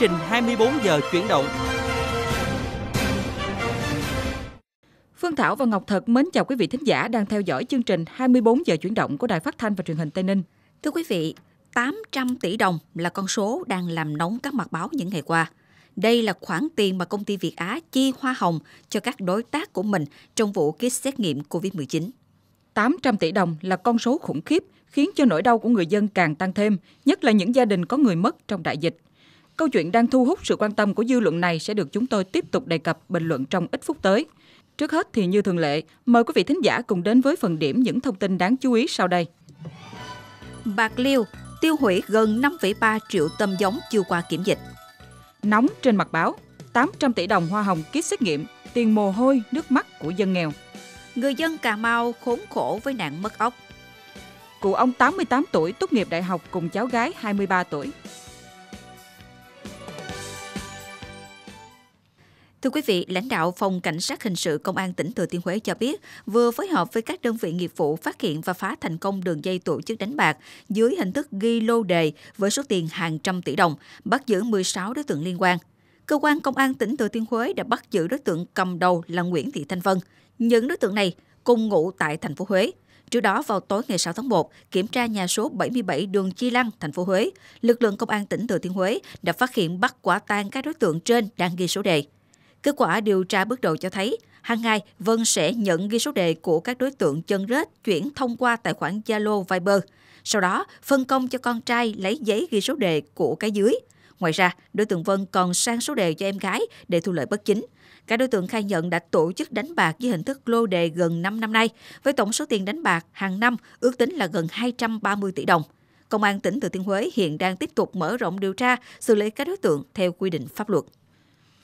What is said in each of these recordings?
Chương trình 24 giờ chuyển động. Phương Thảo và Ngọc Thật mến chào quý vị thính giả đang theo dõi chương trình 24 giờ chuyển động của Đài Phát thanh và Truyền hình Tây Ninh. Thưa quý vị, 800 tỷ đồng là con số đang làm nóng các mặt báo những ngày qua. Đây là khoản tiền mà công ty Việt Á chi hoa hồng cho các đối tác của mình trong vụ kit xét nghiệm COVID-19. 800 tỷ đồng là con số khủng khiếp khiến cho nỗi đau của người dân càng tăng thêm, nhất là những gia đình có người mất trong đại dịch. Câu chuyện đang thu hút sự quan tâm của dư luận này sẽ được chúng tôi tiếp tục đề cập bình luận trong ít phút tới. Trước hết thì như thường lệ, mời quý vị thính giả cùng đến với phần điểm những thông tin đáng chú ý sau đây. Bạc Liêu tiêu hủy gần 5,3 triệu tôm giống chưa qua kiểm dịch. Nóng trên mặt báo, 800 tỷ đồng hoa hồng kit xét nghiệm, tiền mồ hôi, nước mắt của dân nghèo. Người dân Cà Mau khốn khổ với nạn mất ốc. Cụ ông 88 tuổi tốt nghiệp đại học cùng cháu gái 23 tuổi. Thưa quý vị, lãnh đạo Phòng Cảnh sát Hình sự Công an tỉnh Thừa Thiên Huế cho biết vừa phối hợp với các đơn vị nghiệp vụ phát hiện và phá thành công đường dây tổ chức đánh bạc dưới hình thức ghi lô đề với số tiền hàng trăm tỷ đồng, bắt giữ 16 đối tượng liên quan. Cơ quan Công an tỉnh Thừa Thiên Huế đã bắt giữ đối tượng cầm đầu là Nguyễn Thị Thanh Vân. Những đối tượng này cùng ngụ tại thành phố Huế. Trước đó vào tối ngày 6 tháng 1, kiểm tra nhà số 77 đường Chi Lăng, thành phố Huế, lực lượng công an tỉnh Thừa Thiên Huế đã phát hiện bắt quả tang các đối tượng trên đang ghi số đề. Kết quả điều tra bước đầu cho thấy, hàng ngày Vân sẽ nhận ghi số đề của các đối tượng chân rết chuyển thông qua tài khoản Zalo Viber. Sau đó, phân công cho con trai lấy giấy ghi số đề của cái dưới. Ngoài ra, đối tượng Vân còn sang số đề cho em gái để thu lợi bất chính. Các đối tượng khai nhận đã tổ chức đánh bạc với hình thức lô đề gần 5 năm nay, với tổng số tiền đánh bạc hàng năm ước tính là gần 230 tỷ đồng. Công an tỉnh Thừa Thiên Huế hiện đang tiếp tục mở rộng điều tra, xử lý các đối tượng theo quy định pháp luật.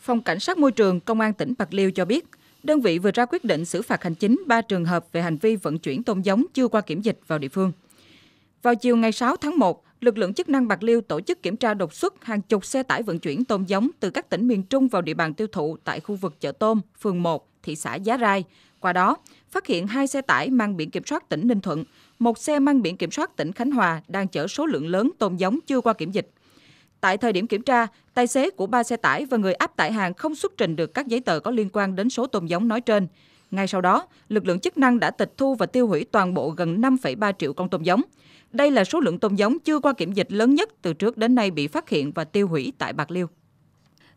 Phòng Cảnh sát Môi trường Công an tỉnh Bạc Liêu cho biết, đơn vị vừa ra quyết định xử phạt hành chính 3 trường hợp về hành vi vận chuyển tôm giống chưa qua kiểm dịch vào địa phương. Vào chiều ngày 6 tháng 1, lực lượng chức năng Bạc Liêu tổ chức kiểm tra đột xuất hàng chục xe tải vận chuyển tôm giống từ các tỉnh miền Trung vào địa bàn tiêu thụ tại khu vực chợ tôm, phường 1, thị xã Giá Rai. Qua đó, phát hiện hai xe tải mang biển kiểm soát tỉnh Ninh Thuận, một xe mang biển kiểm soát tỉnh Khánh Hòa đang chở số lượng lớn tôm giống chưa qua kiểm dịch. Tại thời điểm kiểm tra, tài xế của ba xe tải và người áp tải hàng không xuất trình được các giấy tờ có liên quan đến số tôm giống nói trên. Ngay sau đó, lực lượng chức năng đã tịch thu và tiêu hủy toàn bộ gần 5,3 triệu con tôm giống. Đây là số lượng tôm giống chưa qua kiểm dịch lớn nhất từ trước đến nay bị phát hiện và tiêu hủy tại Bạc Liêu.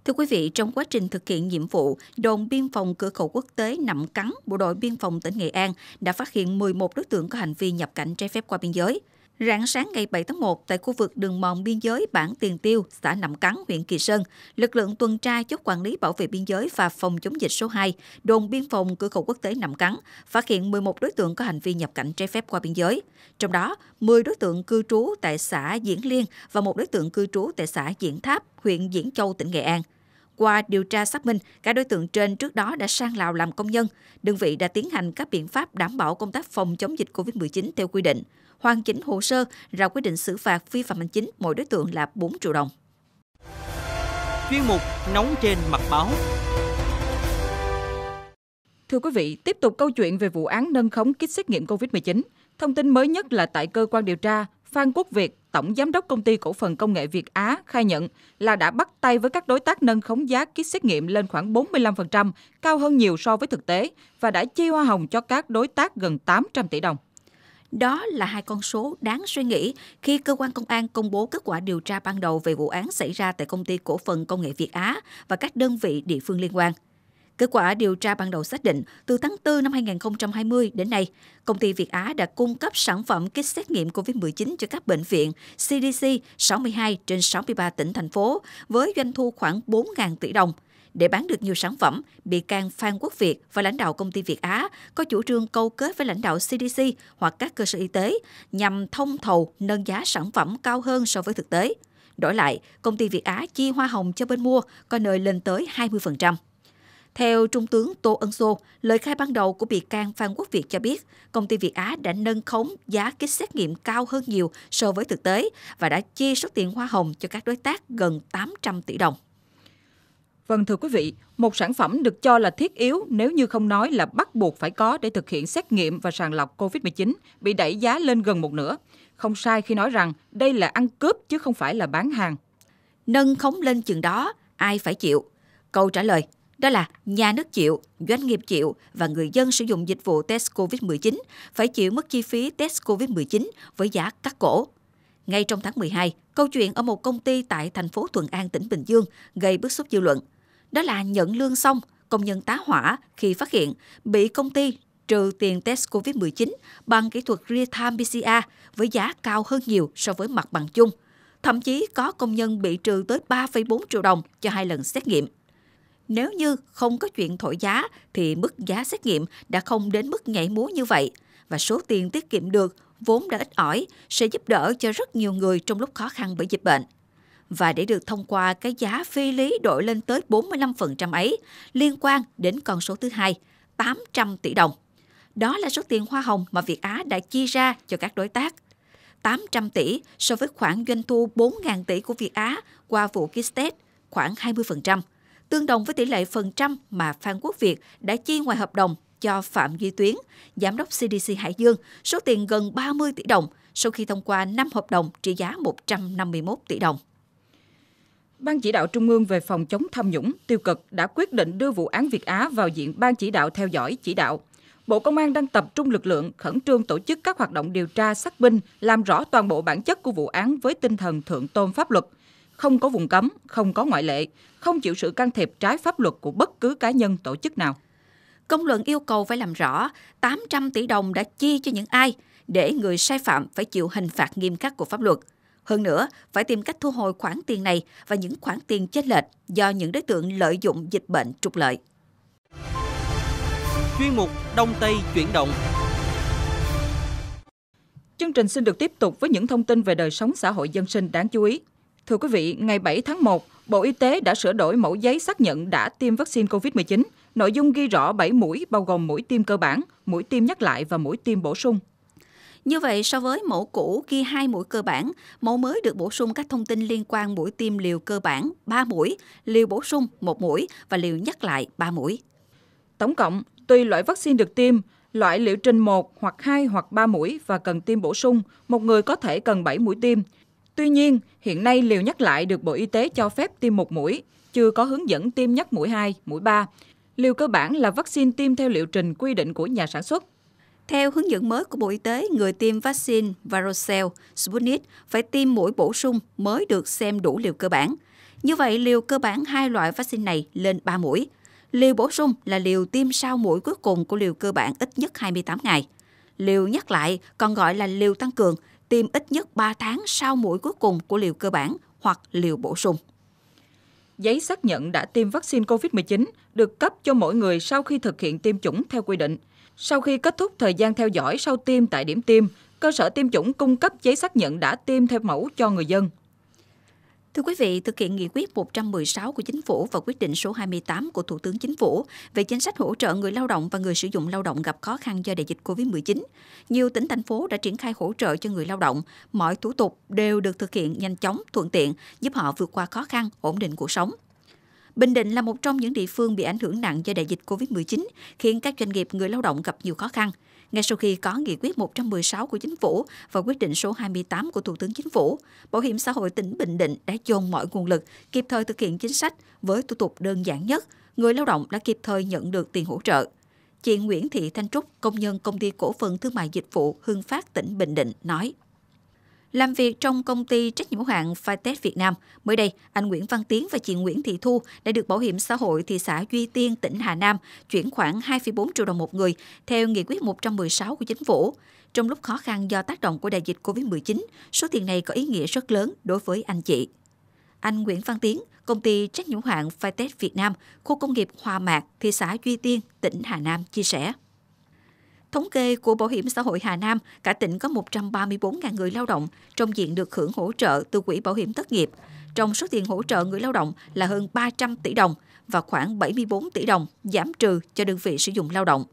Thưa quý vị, trong quá trình thực hiện nhiệm vụ, đồn biên phòng cửa khẩu quốc tế Nậm Cắn, Bộ đội biên phòng tỉnh Nghệ An đã phát hiện 11 đối tượng có hành vi nhập cảnh trái phép qua biên giới. Rạng sáng ngày 7 tháng 1, tại khu vực đường mòn biên giới bản Tiền Tiêu, xã Nậm Cắn, huyện Kỳ Sơn, lực lượng tuần tra chốt quản lý bảo vệ biên giới và phòng chống dịch số 2, đồn biên phòng cửa khẩu quốc tế Nậm Cắn, phát hiện 11 đối tượng có hành vi nhập cảnh trái phép qua biên giới. Trong đó, 10 đối tượng cư trú tại xã Diễn Liên và một đối tượng cư trú tại xã Diễn Tháp, huyện Diễn Châu, tỉnh Nghệ An. Qua điều tra xác minh, các đối tượng trên trước đó đã sang Lào làm công nhân. Đơn vị đã tiến hành các biện pháp đảm bảo công tác phòng chống dịch COVID-19 theo quy định hoàn chỉnh hồ sơ, ra quyết định xử phạt vi phạm hành chính mỗi đối tượng là 4 triệu đồng. Chuyên mục Nóng trên mặt báo Thưa quý vị, tiếp tục câu chuyện về vụ án nâng khống kit xét nghiệm COVID-19. Thông tin mới nhất là tại cơ quan điều tra, Phan Quốc Việt, Tổng Giám đốc Công ty Cổ phần Công nghệ Việt Á khai nhận là đã bắt tay với các đối tác nâng khống giá kit xét nghiệm lên khoảng 45%, cao hơn nhiều so với thực tế và đã chi hoa hồng cho các đối tác gần 800 tỷ đồng. Đó là hai con số đáng suy nghĩ khi cơ quan công an công bố kết quả điều tra ban đầu về vụ án xảy ra tại công ty cổ phần công nghệ Việt Á và các đơn vị địa phương liên quan. Kết quả điều tra ban đầu xác định, từ tháng 4 năm 2020 đến nay, công ty Việt Á đã cung cấp sản phẩm kit xét nghiệm COVID-19 cho các bệnh viện CDC 62 trên 63 tỉnh thành phố với doanh thu khoảng 4.000 tỷ đồng – để bán được nhiều sản phẩm, bị can Phan Quốc Việt và lãnh đạo công ty Việt Á có chủ trương câu kết với lãnh đạo CDC hoặc các cơ sở y tế nhằm thông thầu nâng giá sản phẩm cao hơn so với thực tế. Đổi lại, công ty Việt Á chi hoa hồng cho bên mua, có nơi lên tới 20%. Theo Trung tướng Tô Ân Sô, lời khai ban đầu của bị can Phan Quốc Việt cho biết, công ty Việt Á đã nâng khống giá kit xét nghiệm cao hơn nhiều so với thực tế và đã chi số tiền hoa hồng cho các đối tác gần 800 tỷ đồng. Vâng thưa quý vị, một sản phẩm được cho là thiết yếu nếu như không nói là bắt buộc phải có để thực hiện xét nghiệm và sàng lọc COVID-19 bị đẩy giá lên gần một nửa. Không sai khi nói rằng đây là ăn cướp chứ không phải là bán hàng. Nâng khống lên chừng đó, ai phải chịu? Câu trả lời đó là nhà nước chịu, doanh nghiệp chịu và người dân sử dụng dịch vụ test COVID-19 phải chịu mức chi phí test COVID-19 với giá cắt cổ. Ngay trong tháng 12, câu chuyện ở một công ty tại thành phố Thuận An, tỉnh Bình Dương gây bức xúc dư luận – đó là nhận lương xong, công nhân tá hỏa khi phát hiện bị công ty trừ tiền test COVID-19 bằng kỹ thuật real-time PCR với giá cao hơn nhiều so với mặt bằng chung. Thậm chí có công nhân bị trừ tới 3,4 triệu đồng cho hai lần xét nghiệm. Nếu như không có chuyện thổi giá thì mức giá xét nghiệm đã không đến mức nhảy múa như vậy và số tiền tiết kiệm được vốn đã ít ỏi sẽ giúp đỡ cho rất nhiều người trong lúc khó khăn bởi dịch bệnh và để được thông qua cái giá phi lý đội lên tới 45% ấy liên quan đến con số thứ hai, 800 tỷ đồng. Đó là số tiền hoa hồng mà Việt Á đã chi ra cho các đối tác. 800 tỷ so với khoản doanh thu 4.000 tỷ của Việt Á qua vụ Kistet, khoảng 20%, tương đồng với tỷ lệ phần trăm mà Phan Quốc Việt đã chi ngoài hợp đồng cho Phạm Duy Tuyến, Giám đốc CDC Hải Dương, số tiền gần 30 tỷ đồng sau khi thông qua 5 hợp đồng trị giá 151 tỷ đồng. Ban chỉ đạo Trung ương về phòng chống tham nhũng tiêu cực đã quyết định đưa vụ án Việt Á vào diện Ban chỉ đạo theo dõi chỉ đạo. Bộ Công an đang tập trung lực lượng khẩn trương tổ chức các hoạt động điều tra xác minh, làm rõ toàn bộ bản chất của vụ án với tinh thần thượng tôn pháp luật, không có vùng cấm, không có ngoại lệ, không chịu sự can thiệp trái pháp luật của bất cứ cá nhân tổ chức nào. Công luận yêu cầu phải làm rõ 800 tỷ đồng đã chi cho những ai để người sai phạm phải chịu hình phạt nghiêm khắc của pháp luật – hơn nữa, phải tìm cách thu hồi khoản tiền này và những khoản tiền chênh lệch do những đối tượng lợi dụng dịch bệnh trục lợi. Chuyên mục Đông Tây chuyển động Chương trình xin được tiếp tục với những thông tin về đời sống xã hội dân sinh đáng chú ý. Thưa quý vị, ngày 7 tháng 1, Bộ Y tế đã sửa đổi mẫu giấy xác nhận đã tiêm vaccine COVID-19. Nội dung ghi rõ 7 mũi bao gồm mũi tiêm cơ bản, mũi tiêm nhắc lại và mũi tiêm bổ sung. Như vậy, so với mẫu cũ ghi hai mũi cơ bản, mẫu mới được bổ sung các thông tin liên quan mũi tiêm liều cơ bản 3 mũi, liều bổ sung 1 mũi và liều nhắc lại 3 mũi. Tổng cộng, tùy loại vaccine được tiêm, loại liệu trình 1 hoặc 2 hoặc 3 mũi và cần tiêm bổ sung, một người có thể cần 7 mũi tiêm. Tuy nhiên, hiện nay liều nhắc lại được Bộ Y tế cho phép tiêm một mũi, chưa có hướng dẫn tiêm nhắc mũi 2, mũi 3. Liều cơ bản là vaccine tiêm theo liệu trình quy định của nhà sản xuất. Theo hướng dẫn mới của Bộ Y tế, người tiêm vaccine Varocell, Sputnik phải tiêm mũi bổ sung mới được xem đủ liều cơ bản. Như vậy, liều cơ bản hai loại vaccine này lên 3 mũi. Liều bổ sung là liều tiêm sau mũi cuối cùng của liều cơ bản ít nhất 28 ngày. Liều nhắc lại còn gọi là liều tăng cường, tiêm ít nhất 3 tháng sau mũi cuối cùng của liều cơ bản hoặc liều bổ sung. Giấy xác nhận đã tiêm vaccine COVID-19 được cấp cho mỗi người sau khi thực hiện tiêm chủng theo quy định – sau khi kết thúc thời gian theo dõi sau tiêm tại điểm tiêm, cơ sở tiêm chủng cung cấp giấy xác nhận đã tiêm theo mẫu cho người dân. Thưa quý vị, thực hiện nghị quyết 116 của Chính phủ và quyết định số 28 của Thủ tướng Chính phủ về chính sách hỗ trợ người lao động và người sử dụng lao động gặp khó khăn do đại dịch COVID-19, nhiều tỉnh thành phố đã triển khai hỗ trợ cho người lao động. Mọi thủ tục đều được thực hiện nhanh chóng, thuận tiện, giúp họ vượt qua khó khăn, ổn định cuộc sống. Bình Định là một trong những địa phương bị ảnh hưởng nặng do đại dịch COVID-19, khiến các doanh nghiệp người lao động gặp nhiều khó khăn. Ngay sau khi có nghị quyết 116 của chính phủ và quyết định số 28 của Thủ tướng Chính phủ, Bảo hiểm xã hội tỉnh Bình Định đã dồn mọi nguồn lực kịp thời thực hiện chính sách với thủ tục đơn giản nhất, người lao động đã kịp thời nhận được tiền hỗ trợ. Chị Nguyễn Thị Thanh Trúc, công nhân công ty cổ phần thương mại dịch vụ Hương Phát tỉnh Bình Định nói: làm việc trong công ty trách nhiệm hữu hạn Fitech Việt Nam, mới đây, anh Nguyễn Văn Tiến và chị Nguyễn Thị Thu đã được Bảo hiểm xã hội thị xã Duy Tiên, tỉnh Hà Nam chuyển khoảng 2,4 triệu đồng một người theo nghị quyết 116 của chính phủ. Trong lúc khó khăn do tác động của đại dịch COVID-19, số tiền này có ý nghĩa rất lớn đối với anh chị. Anh Nguyễn Văn Tiến, công ty trách nhiệm hữu hạn Fitech Việt Nam, khu công nghiệp Hòa Mạc, thị xã Duy Tiên, tỉnh Hà Nam chia sẻ. Thống kê của Bảo hiểm xã hội Hà Nam, cả tỉnh có 134.000 người lao động trong diện được hưởng hỗ trợ từ Quỹ Bảo hiểm Thất nghiệp. Trong số tiền hỗ trợ người lao động là hơn 300 tỷ đồng và khoảng 74 tỷ đồng giảm trừ cho đơn vị sử dụng lao động.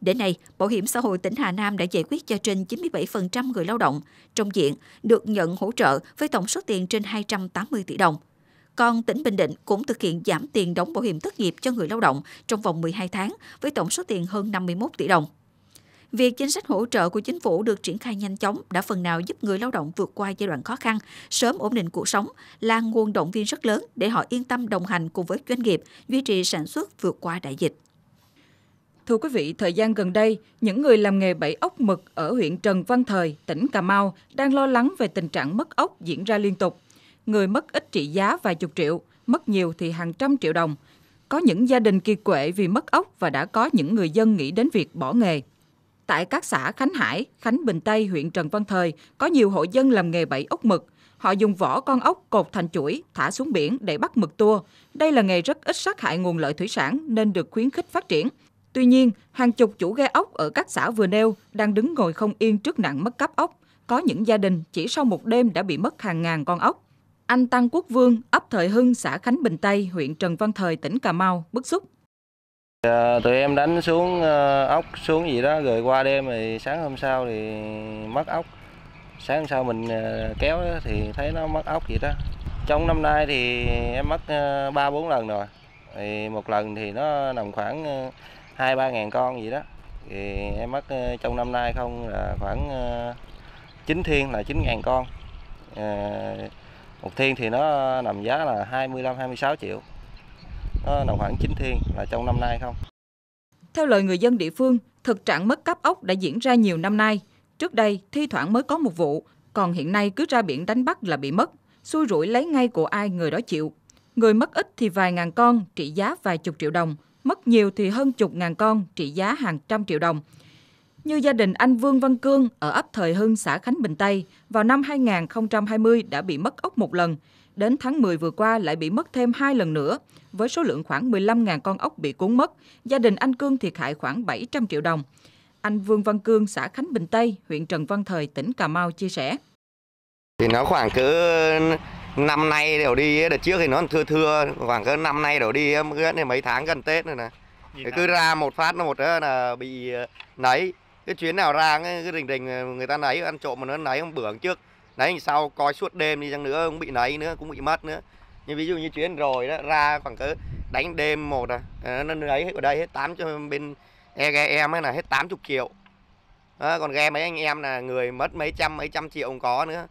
Đến nay, Bảo hiểm xã hội tỉnh Hà Nam đã giải quyết cho trên 97% người lao động trong diện được nhận hỗ trợ với tổng số tiền trên 280 tỷ đồng. Còn tỉnh Bình Định cũng thực hiện giảm tiền đóng bảo hiểm thất nghiệp cho người lao động trong vòng 12 tháng với tổng số tiền hơn 51 tỷ đồng. Việc chính sách hỗ trợ của chính phủ được triển khai nhanh chóng đã phần nào giúp người lao động vượt qua giai đoạn khó khăn, sớm ổn định cuộc sống là nguồn động viên rất lớn để họ yên tâm đồng hành cùng với doanh nghiệp duy trì sản xuất vượt qua đại dịch. Thưa quý vị, thời gian gần đây, những người làm nghề bẫy ốc mực ở huyện Trần Văn Thời, tỉnh Cà Mau đang lo lắng về tình trạng mất ốc diễn ra liên tục. Người mất ít trị giá vài chục triệu, mất nhiều thì hàng trăm triệu đồng. Có những gia đình kiệt quệ vì mất ốc và đã có những người dân nghĩ đến việc bỏ nghề. Tại các xã Khánh Hải, Khánh Bình Tây, huyện Trần Văn Thời, có nhiều hộ dân làm nghề bẫy ốc mực. Họ dùng vỏ con ốc cột thành chuỗi, thả xuống biển để bắt mực tua. Đây là nghề rất ít sát hại nguồn lợi thủy sản nên được khuyến khích phát triển. Tuy nhiên, hàng chục chủ ghe ốc ở các xã vừa nêu đang đứng ngồi không yên trước nạn mất cắp ốc. Có những gia đình chỉ sau một đêm đã bị mất hàng ngàn con ốc. Anh Tăng Quốc Vương, ấp Thời Hưng, xã Khánh Bình Tây, huyện Trần Văn Thời, tỉnh Cà Mau, bức xúc À, tụi em đánh xuống ờ, ốc xuống gì đó rồi qua đêm thì sáng hôm sau thì mất ốc sáng hôm sau mình ờ, kéo thì thấy nó mất ốc gì đó trong năm nay thì em mất ba bốn lần rồi thì một lần thì nó nằm khoảng hai ba ngàn con gì đó thì em mất trong năm nay không là khoảng chín thiên là chín ngàn con à, một thiên thì nó nằm giá là 25 26 triệu đồng hoãn chính thiên là trong năm nay không. Theo lời người dân địa phương, thực trạng mất cắp ốc đã diễn ra nhiều năm nay. Trước đây, thi thoảng mới có một vụ, còn hiện nay cứ ra biển đánh bắt là bị mất. Xui rủi lấy ngay của ai người đó chịu. Người mất ít thì vài ngàn con, trị giá vài chục triệu đồng. Mất nhiều thì hơn chục ngàn con, trị giá hàng trăm triệu đồng. Như gia đình anh Vương Văn Cương ở ấp Thời Hưng, xã Khánh Bình Tây, vào năm 2020 đã bị mất ốc một lần. Đến tháng 10 vừa qua lại bị mất thêm hai lần nữa, với số lượng khoảng 15.000 con ốc bị cuốn mất, gia đình anh Cương thiệt hại khoảng 700 triệu đồng. Anh Vương Văn Cương, xã Khánh Bình Tây, huyện Trần Văn Thời, tỉnh Cà Mau chia sẻ. Thì nó khoảng cứ năm nay đều đi, đợt trước thì nó thưa thưa, khoảng cứ năm nay đều đi, mấy tháng gần Tết rồi nè. Thì cứ ra một phát nó một ờ, là bị ờ, nấy, cái chuyến nào ra cái rình rình ờ, người ta nấy ăn trộm mà nó nấy ông bưởng trước đấy sau coi suốt đêm đi chăng nữa cũng bị nấy nữa cũng bị mất nữa như ví dụ như chuyến rồi đó ra khoảng cỡ đánh đêm một à ờ, nó lấy ở đây hết tám cho bên em ấy là hết 80 triệu đó, còn ghe mấy anh em là người mất mấy trăm mấy trăm triệu không có nữa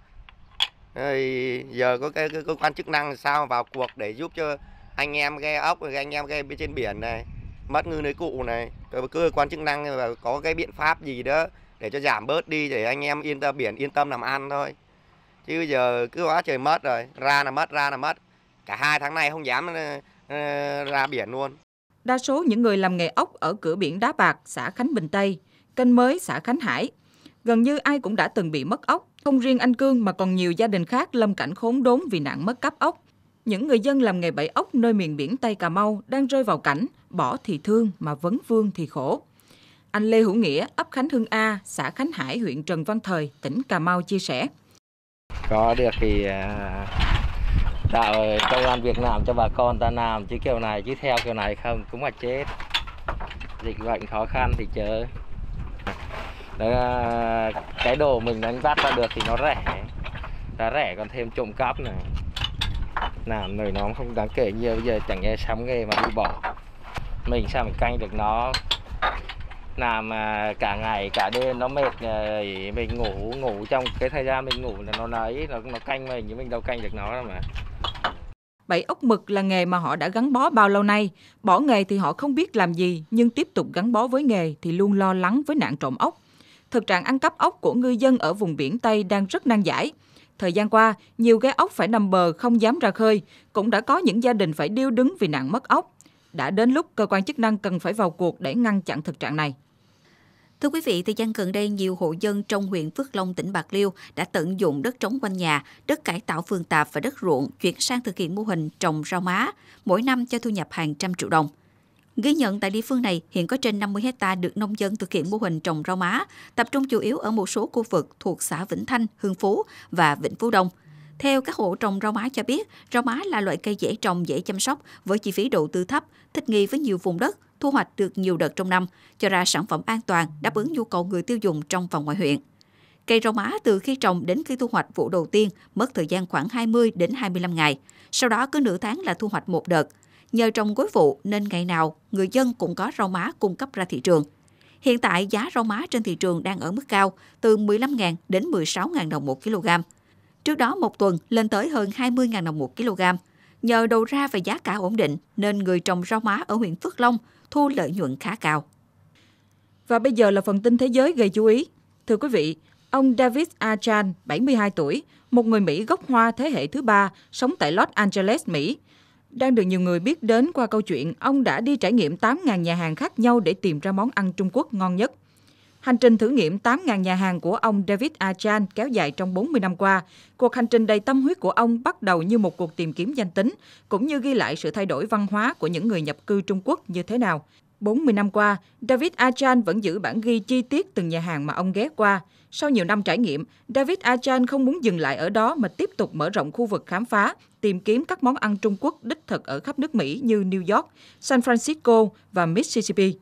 rồi giờ có cái, cơ quan chức năng sao vào cuộc để giúp cho anh em ghe ốc rồi anh em ghe bên trên biển này mất ngư lưới cụ này rồi cơ quan chức năng có cái biện pháp gì đó để cho giảm bớt đi để anh em yên tâm biển yên tâm làm ăn thôi chứ bây giờ cứ quá trời mất rồi ra là mất ra là mất cả hai tháng nay không dám ờ, ờ, ra biển luôn đa số những người làm nghề ốc ở cửa biển đá bạc xã khánh bình tây kênh mới xã khánh hải gần như ai cũng đã từng bị mất ốc không riêng anh cương mà còn nhiều gia đình khác lâm cảnh khốn đốn vì nạn mất cắp ốc những người dân làm nghề bẫy ốc nơi miền biển Tây Cà Mau đang rơi vào cảnh bỏ thì thương mà vấn vương thì khổ. Anh Lê Hữu Nghĩa, ấp Khánh Hưng A, xã Khánh Hải, huyện Trần Văn Thời, tỉnh Cà Mau chia sẻ có được thì à, đạo công an việc làm cho bà con ta làm chứ kiểu này chứ theo kiểu này không cũng là chết dịch bệnh khó khăn thì chớ cái đồ mình đánh bắt ra được thì nó rẻ giá rẻ còn thêm trộm cắp này làm người nó không đáng kể nhiều bây giờ chẳng nghe sắm nghề mà đi bỏ mình sao mình canh được nó làm cả ngày cả đêm nó mệt rồi ờ, mình ngủ ngủ trong cái thời gian mình ngủ là nó lấy nó nó canh mình nhưng mình đâu canh được nó đâu mà Bẫy ốc mực là nghề mà họ đã gắn bó bao lâu nay. Bỏ nghề thì họ không biết làm gì, nhưng tiếp tục gắn bó với nghề thì luôn lo lắng với nạn trộm ốc. Thực trạng ăn cắp ốc của ngư dân ở vùng biển Tây đang rất nan giải. Thời gian qua, nhiều gái ốc phải nằm bờ không dám ra khơi, cũng đã có những gia đình phải điêu đứng vì nạn mất ốc. Đã đến lúc cơ quan chức năng cần phải vào cuộc để ngăn chặn thực trạng này. Thưa quý vị, thời gian gần đây, nhiều hộ dân trong huyện Phước Long, tỉnh Bạc Liêu đã tận dụng đất trống quanh nhà, đất cải tạo vườn tạp và đất ruộng chuyển sang thực hiện mô hình trồng rau má, mỗi năm cho thu nhập hàng trăm triệu đồng. Ghi nhận tại địa phương này, hiện có trên 50 hecta được nông dân thực hiện mô hình trồng rau má, tập trung chủ yếu ở một số khu vực thuộc xã Vĩnh Thanh, Hương Phú và Vĩnh Phú Đông – theo các hộ trồng rau má cho biết, rau má là loại cây dễ trồng, dễ chăm sóc với chi phí đầu tư thấp, thích nghi với nhiều vùng đất, thu hoạch được nhiều đợt trong năm, cho ra sản phẩm an toàn đáp ứng nhu cầu người tiêu dùng trong và ngoài huyện. Cây rau má từ khi trồng đến khi thu hoạch vụ đầu tiên mất thời gian khoảng 20 đến 25 ngày, sau đó cứ nửa tháng là thu hoạch một đợt. Nhờ trồng cuối vụ nên ngày nào người dân cũng có rau má cung cấp ra thị trường. Hiện tại giá rau má trên thị trường đang ở mức cao, từ 15.000 đến 16.000 đồng một kg. Trước đó một tuần lên tới hơn 20.000 đồng một kg. Nhờ đầu ra và giá cả ổn định nên người trồng rau má ở huyện Phước Long thu lợi nhuận khá cao. Và bây giờ là phần tin thế giới gây chú ý. Thưa quý vị, ông David Achan, 72 tuổi, một người Mỹ gốc Hoa thế hệ thứ ba, sống tại Los Angeles, Mỹ, đang được nhiều người biết đến qua câu chuyện ông đã đi trải nghiệm 8.000 nhà hàng khác nhau để tìm ra món ăn Trung Quốc ngon nhất. Hành trình thử nghiệm 8.000 nhà hàng của ông David Achan kéo dài trong 40 năm qua. Cuộc hành trình đầy tâm huyết của ông bắt đầu như một cuộc tìm kiếm danh tính, cũng như ghi lại sự thay đổi văn hóa của những người nhập cư Trung Quốc như thế nào. 40 năm qua, David Achan vẫn giữ bản ghi chi tiết từng nhà hàng mà ông ghé qua. Sau nhiều năm trải nghiệm, David Achan không muốn dừng lại ở đó mà tiếp tục mở rộng khu vực khám phá, tìm kiếm các món ăn Trung Quốc đích thực ở khắp nước Mỹ như New York, San Francisco và Mississippi.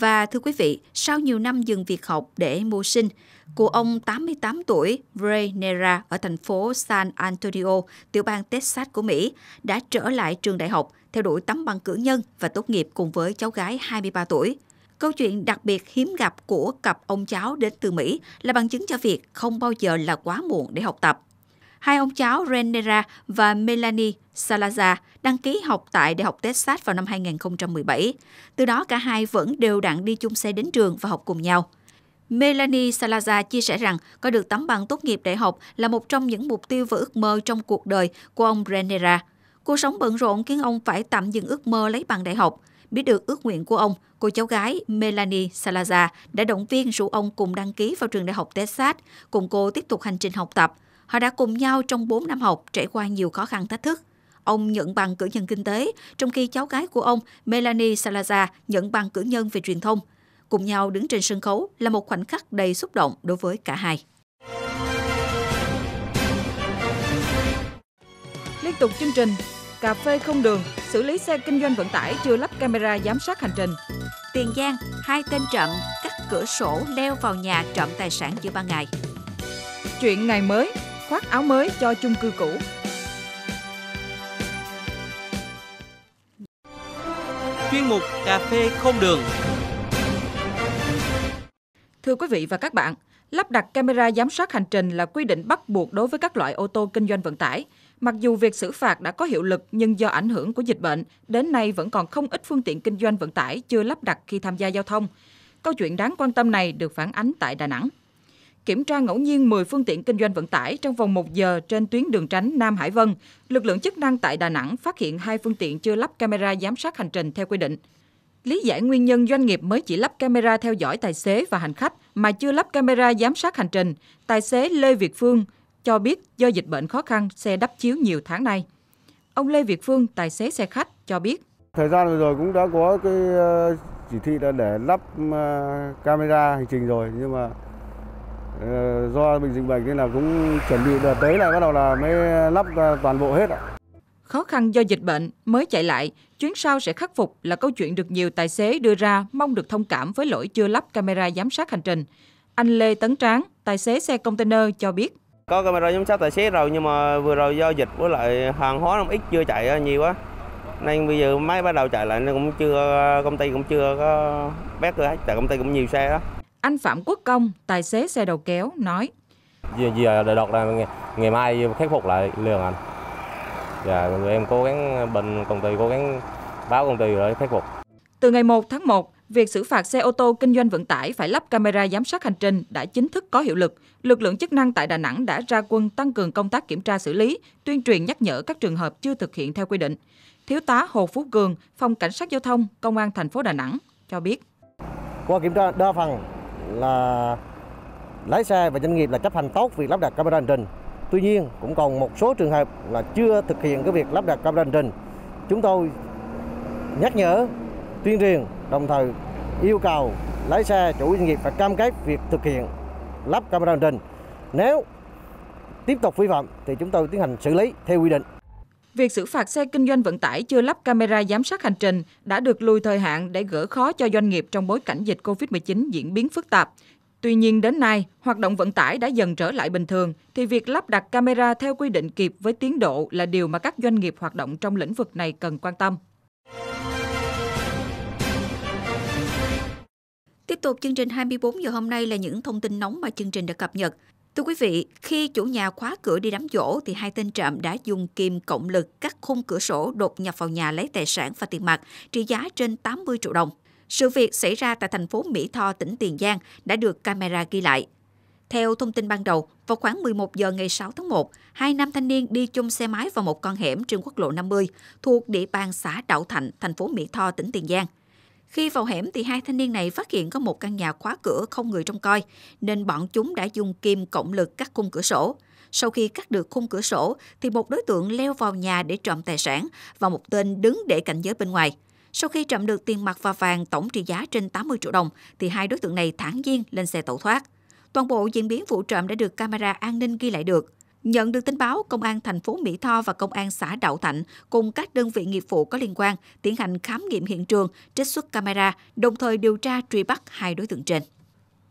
Và thưa quý vị, sau nhiều năm dừng việc học để mưu sinh, cụ ông 88 tuổi Ray Nera ở thành phố San Antonio, tiểu bang Texas của Mỹ, đã trở lại trường đại học, theo đuổi tấm bằng cử nhân và tốt nghiệp cùng với cháu gái 23 tuổi. Câu chuyện đặc biệt hiếm gặp của cặp ông cháu đến từ Mỹ là bằng chứng cho việc không bao giờ là quá muộn để học tập hai ông cháu Renera và Melanie Salazar đăng ký học tại Đại học Texas vào năm 2017. Từ đó cả hai vẫn đều đặn đi chung xe đến trường và học cùng nhau. Melanie Salazar chia sẻ rằng có được tấm bằng tốt nghiệp đại học là một trong những mục tiêu và ước mơ trong cuộc đời của ông Renera. Cuộc sống bận rộn khiến ông phải tạm dừng ước mơ lấy bằng đại học. Biết được ước nguyện của ông, cô cháu gái Melanie Salazar đã động viên rủ ông cùng đăng ký vào trường đại học Texas, cùng cô tiếp tục hành trình học tập. Họ đã cùng nhau trong 4 năm học trải qua nhiều khó khăn thách thức. Ông nhận bằng cử nhân kinh tế, trong khi cháu gái của ông Melanie Salazar nhận bằng cử nhân về truyền thông. Cùng nhau đứng trên sân khấu là một khoảnh khắc đầy xúc động đối với cả hai. Liên tục chương trình Cà phê không đường, xử lý xe kinh doanh vận tải chưa lắp camera giám sát hành trình. Tiền Giang, hai tên trộm cắt cửa sổ leo vào nhà trộm tài sản giữa ban ngày. Chuyện ngày mới, khoác áo mới cho chung cư cũ. Chuyên mục Cà phê không đường Thưa quý vị và các bạn, lắp đặt camera giám sát hành trình là quy định bắt buộc đối với các loại ô tô kinh doanh vận tải. Mặc dù việc xử phạt đã có hiệu lực nhưng do ảnh hưởng của dịch bệnh, đến nay vẫn còn không ít phương tiện kinh doanh vận tải chưa lắp đặt khi tham gia giao thông. Câu chuyện đáng quan tâm này được phản ánh tại Đà Nẵng kiểm tra ngẫu nhiên 10 phương tiện kinh doanh vận tải trong vòng 1 giờ trên tuyến đường tránh Nam Hải Vân. Lực lượng chức năng tại Đà Nẵng phát hiện hai phương tiện chưa lắp camera giám sát hành trình theo quy định. Lý giải nguyên nhân doanh nghiệp mới chỉ lắp camera theo dõi tài xế và hành khách mà chưa lắp camera giám sát hành trình, tài xế Lê Việt Phương cho biết do dịch bệnh khó khăn, xe đắp chiếu nhiều tháng nay. Ông Lê Việt Phương, tài xế xe khách, cho biết. Thời gian vừa rồi cũng đã có cái ờ, chỉ thị là để lắp ờ, camera hành trình rồi nhưng mà Ờ, do bệnh dịch bệnh nên là cũng chuẩn bị đợt tới là bắt đầu là mới lắp toàn bộ hết ạ. Khó khăn do dịch bệnh mới chạy lại, chuyến sau sẽ khắc phục là câu chuyện được nhiều tài xế đưa ra mong được thông cảm với lỗi chưa lắp camera giám sát hành trình. Anh Lê Tấn Tráng, tài xế xe container cho biết. Có camera giám sát tài xế rồi nhưng mà vừa rồi do dịch với lại hàng hóa nó ít chưa chạy ờ, nhiều quá. Nên bây giờ máy bắt đầu chạy lại nên cũng chưa ờ, công ty cũng chưa có bét hết tại công ty cũng nhiều xe đó. Anh Phạm Quốc Công, tài xế xe đầu kéo, nói. Giờ, giờ đợi đọc là ngày, ngày mai khắc phục lại liền anh. Dạ, em cố gắng, bình công ty cố gắng báo công ty rồi khắc phục. Từ ngày 1 tháng 1, việc xử phạt xe ô tô kinh doanh vận tải phải lắp camera giám sát hành trình đã chính thức có hiệu lực. Lực lượng chức năng tại Đà Nẵng đã ra quân tăng cường công tác kiểm tra xử lý, tuyên truyền nhắc nhở các trường hợp chưa thực hiện theo quy định. Thiếu tá Hồ Phú Cường, Phòng Cảnh sát Giao thông, Công an thành phố Đà Nẵng cho biết. Qua kiểm tra đa phần là lái xe và doanh nghiệp là chấp hành tốt việc lắp đặt camera hành trình. Tuy nhiên cũng còn một số trường hợp là chưa thực hiện cái việc lắp đặt camera hành trình. Chúng tôi nhắc nhở, tuyên truyền đồng thời yêu cầu lái xe chủ doanh nghiệp phải cam kết việc thực hiện lắp camera hành trình. Nếu tiếp tục vi phạm thì chúng tôi tiến hành xử lý theo quy định. Việc xử phạt xe kinh doanh vận tải chưa lắp camera giám sát hành trình đã được lùi thời hạn để gỡ khó cho doanh nghiệp trong bối cảnh dịch COVID-19 diễn biến phức tạp. Tuy nhiên đến nay, hoạt động vận tải đã dần trở lại bình thường thì việc lắp đặt camera theo quy định kịp với tiến độ là điều mà các doanh nghiệp hoạt động trong lĩnh vực này cần quan tâm. Tiếp tục chương trình 24 giờ hôm nay là những thông tin nóng mà chương trình đã cập nhật. Thưa quý vị, khi chủ nhà khóa cửa đi đám dỗ thì hai tên trộm đã dùng kìm cộng lực cắt khung cửa sổ đột nhập vào nhà lấy tài sản và tiền mặt trị giá trên 80 triệu đồng. Sự việc xảy ra tại thành phố Mỹ Tho, tỉnh Tiền Giang đã được camera ghi lại. Theo thông tin ban đầu, vào khoảng 11 giờ ngày 6 tháng 1, hai nam thanh niên đi chung xe máy vào một con hẻm trên quốc lộ 50 thuộc địa bàn xã Đạo Thạnh, thành phố Mỹ Tho, tỉnh Tiền Giang. Khi vào hẻm thì hai thanh niên này phát hiện có một căn nhà khóa cửa không người trông coi, nên bọn chúng đã dùng kim cộng lực cắt khung cửa sổ. Sau khi cắt được khung cửa sổ thì một đối tượng leo vào nhà để trộm tài sản và một tên đứng để cảnh giới bên ngoài. Sau khi trộm được tiền mặt và vàng tổng trị giá trên 80 triệu đồng thì hai đối tượng này thản nhiên lên xe tẩu thoát. Toàn bộ diễn biến vụ trộm đã được camera an ninh ghi lại được. Nhận được tin báo, Công an thành phố Mỹ Tho và Công an xã Đạo Thạnh cùng các đơn vị nghiệp vụ có liên quan tiến hành khám nghiệm hiện trường, trích xuất camera, đồng thời điều tra truy bắt hai đối tượng trên.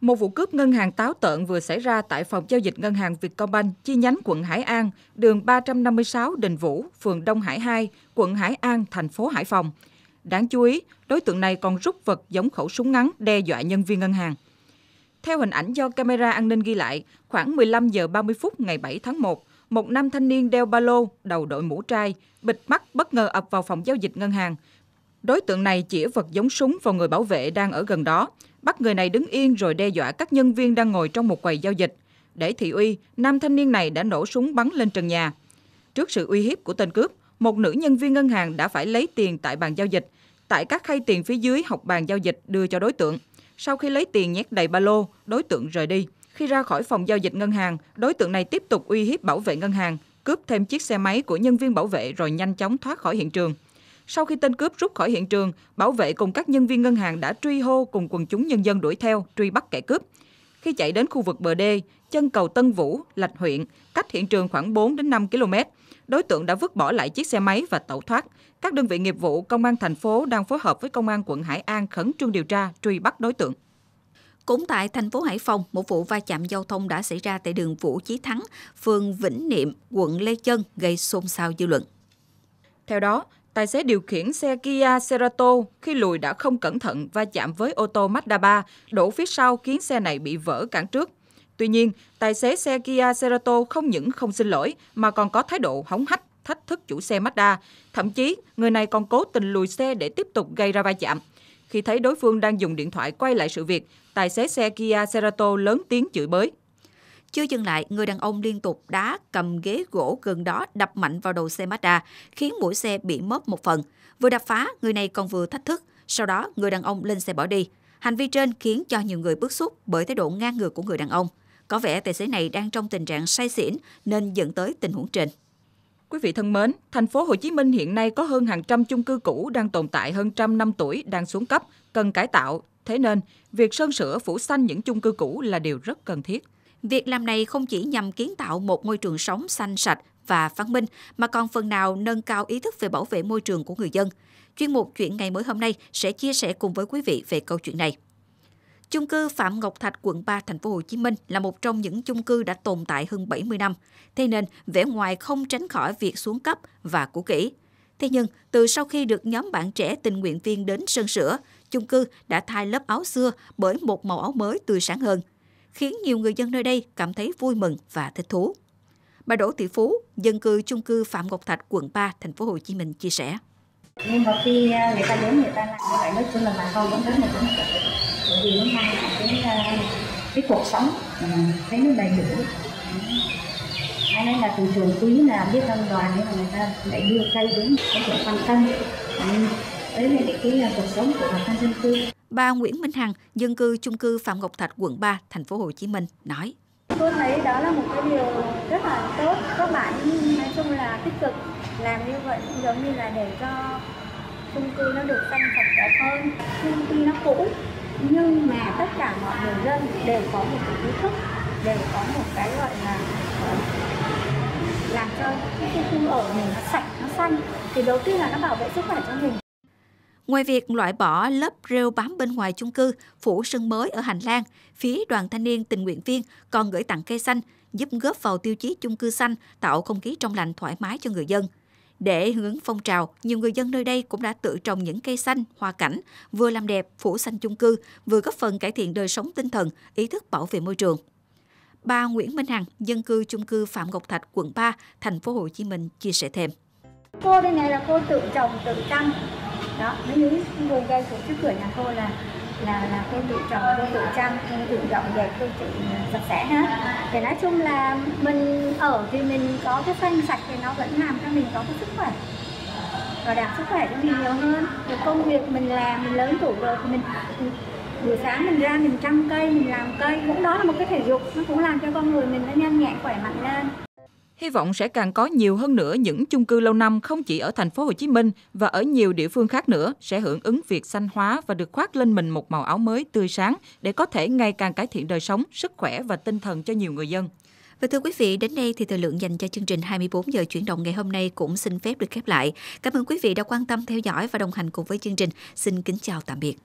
Một vụ cướp ngân hàng táo tợn vừa xảy ra tại phòng giao dịch ngân hàng Vietcombank chi nhánh quận Hải An, đường 356 Đình Vũ, phường Đông Hải 2, quận Hải An, thành phố Hải Phòng. Đáng chú ý, đối tượng này còn rút vật giống khẩu súng ngắn đe dọa nhân viên ngân hàng. Theo hình ảnh do camera an ninh ghi lại, khoảng 15 giờ 30 phút ngày 7 tháng 1, một nam thanh niên đeo ba lô, đầu đội mũ trai, bịt mắt bất ngờ ập vào phòng giao dịch ngân hàng. Đối tượng này chĩa vật giống súng vào người bảo vệ đang ở gần đó, bắt người này đứng yên rồi đe dọa các nhân viên đang ngồi trong một quầy giao dịch. Để thị uy, nam thanh niên này đã nổ súng bắn lên trần nhà. Trước sự uy hiếp của tên cướp, một nữ nhân viên ngân hàng đã phải lấy tiền tại bàn giao dịch, tại các khay tiền phía dưới học bàn giao dịch đưa cho đối tượng. Sau khi lấy tiền nhét đầy ba lô, đối tượng rời đi. Khi ra khỏi phòng giao dịch ngân hàng, đối tượng này tiếp tục uy hiếp bảo vệ ngân hàng, cướp thêm chiếc xe máy của nhân viên bảo vệ rồi nhanh chóng thoát khỏi hiện trường. Sau khi tên cướp rút khỏi hiện trường, bảo vệ cùng các nhân viên ngân hàng đã truy hô cùng quần chúng nhân dân đuổi theo, truy bắt kẻ cướp. Khi chạy đến khu vực bờ đê, chân cầu Tân Vũ, Lạch huyện, cách hiện trường khoảng 4 đến 5 km, đối tượng đã vứt bỏ lại chiếc xe máy và tẩu thoát. Các đơn vị nghiệp vụ công an thành phố đang phối hợp với công an quận Hải An khẩn trương điều tra, truy bắt đối tượng. Cũng tại thành phố Hải Phòng, một vụ va chạm giao thông đã xảy ra tại đường Vũ Chí Thắng, phường Vĩnh Niệm, quận Lê Chân gây xôn xao dư luận. Theo đó, tài xế điều khiển xe Kia Cerato khi lùi đã không cẩn thận va chạm với ô tô Mazda 3 đổ phía sau khiến xe này bị vỡ cản trước. Tuy nhiên, tài xế xe Kia Cerato không những không xin lỗi mà còn có thái độ hống hách, thách thức chủ xe Mazda. Thậm chí, người này còn cố tình lùi xe để tiếp tục gây ra va chạm. Khi thấy đối phương đang dùng điện thoại quay lại sự việc, tài xế xe Kia Cerato lớn tiếng chửi bới. Chưa dừng lại, người đàn ông liên tục đá cầm ghế gỗ gần đó đập mạnh vào đầu xe Mazda, khiến mũi xe bị mớp một phần. Vừa đập phá, người này còn vừa thách thức. Sau đó, người đàn ông lên xe bỏ đi. Hành vi trên khiến cho nhiều người bức xúc bởi thái độ ngang ngược của người đàn ông. Có vẻ tài xế này đang trong tình trạng say xỉn nên dẫn tới tình huống trên. Quý vị thân mến, thành phố Hồ Chí Minh hiện nay có hơn hàng trăm chung cư cũ đang tồn tại hơn trăm năm tuổi đang xuống cấp, cần cải tạo. Thế nên, việc sơn sửa phủ xanh những chung cư cũ là điều rất cần thiết. Việc làm này không chỉ nhằm kiến tạo một môi trường sống xanh sạch và văn minh mà còn phần nào nâng cao ý thức về bảo vệ môi trường của người dân. Chuyên mục Chuyện ngày mới hôm nay sẽ chia sẻ cùng với quý vị về câu chuyện này. Chung cư Phạm Ngọc Thạch, quận 3, thành phố Hồ Chí Minh là một trong những chung cư đã tồn tại hơn 70 năm, thế nên vẻ ngoài không tránh khỏi việc xuống cấp và cũ kỹ. Thế nhưng, từ sau khi được nhóm bạn trẻ tình nguyện viên đến sơn sửa, chung cư đã thay lớp áo xưa bởi một màu áo mới tươi sáng hơn, khiến nhiều người dân nơi đây cảm thấy vui mừng và thích thú. Bà Đỗ Thị Phú, dân cư chung cư Phạm Ngọc Thạch, quận 3, thành phố Hồ Chí Minh chia sẻ. Nhưng mà khi người ta đến người ta làm như vậy nói chung là bà con vẫn đến rất là bởi vì nó mang lại cái ờ, cái cuộc sống ờ, thấy nó đầy đủ hay nói là từ trường quý là biết công đoàn nhưng mà người ta lại đưa cây đến có thể quan tâm đấy là cái ờ, cuộc sống của bà con dân cư Bà Nguyễn Minh Hằng, dân cư chung cư Phạm Ngọc Thạch, quận 3, thành phố Hồ Chí Minh nói: Tôi thấy đó là một cái điều rất là tốt, các bạn nói chung là tích cực làm như vậy giống như là để cho chung cư nó được xanh sạch đẹp hơn, chung cư nó cũ nhưng mà tất cả mọi người dân đều có một cái ý thức đều có một cái gọi là làm cho cái khu ở mình nó sạch nó xanh thì đầu tiên là nó bảo vệ sức khỏe cho mình Ngoài việc loại bỏ lớp rêu bám bên ngoài chung cư, phủ sân mới ở hành lang, phía đoàn thanh niên tình nguyện viên còn gửi tặng cây xanh, giúp góp vào tiêu chí chung cư xanh, tạo không khí trong lành thoải mái cho người dân. Để hưởng ứng phong trào, nhiều người dân nơi đây cũng đã tự trồng những cây xanh, hoa cảnh, vừa làm đẹp phủ xanh chung cư, vừa góp phần cải thiện đời sống tinh thần, ý thức bảo vệ môi trường. Bà Nguyễn Minh Hằng, dân cư chung cư Phạm Ngọc Thạch, quận 3, thành phố Hồ Chí Minh chia sẻ thêm. Cô đây này là cô tự trồng, tự căng. Đó, những vùng cây của trước cửa nhà cô là là là cô tự trồng cô tự chăm cô tự dọn dẹp cô tự sạch sẽ hết thì nói chung là mình ở thì mình có cái xanh sạch thì nó vẫn làm cho mình có cái sức khỏe và đạt sức khỏe cho mình nhiều hơn rồi công việc mình làm mình lớn tuổi rồi thì mình buổi sáng mình ra mình chăm cây mình làm cây cũng đó là một cái thể dục nó cũng làm cho con người mình nó nhanh nhẹn khỏe mạnh lên hy vọng sẽ càng có nhiều hơn nữa những chung cư lâu năm không chỉ ở thành phố Hồ Chí Minh và ở nhiều địa phương khác nữa sẽ hưởng ứng việc xanh hóa và được khoác lên mình một màu áo mới tươi sáng để có thể ngày càng cải thiện đời sống, sức khỏe và tinh thần cho nhiều người dân. Và thưa quý vị, đến đây thì thời lượng dành cho chương trình 24 giờ chuyển động ngày hôm nay cũng xin phép được khép lại. Cảm ơn quý vị đã quan tâm theo dõi và đồng hành cùng với chương trình. Xin kính chào tạm biệt.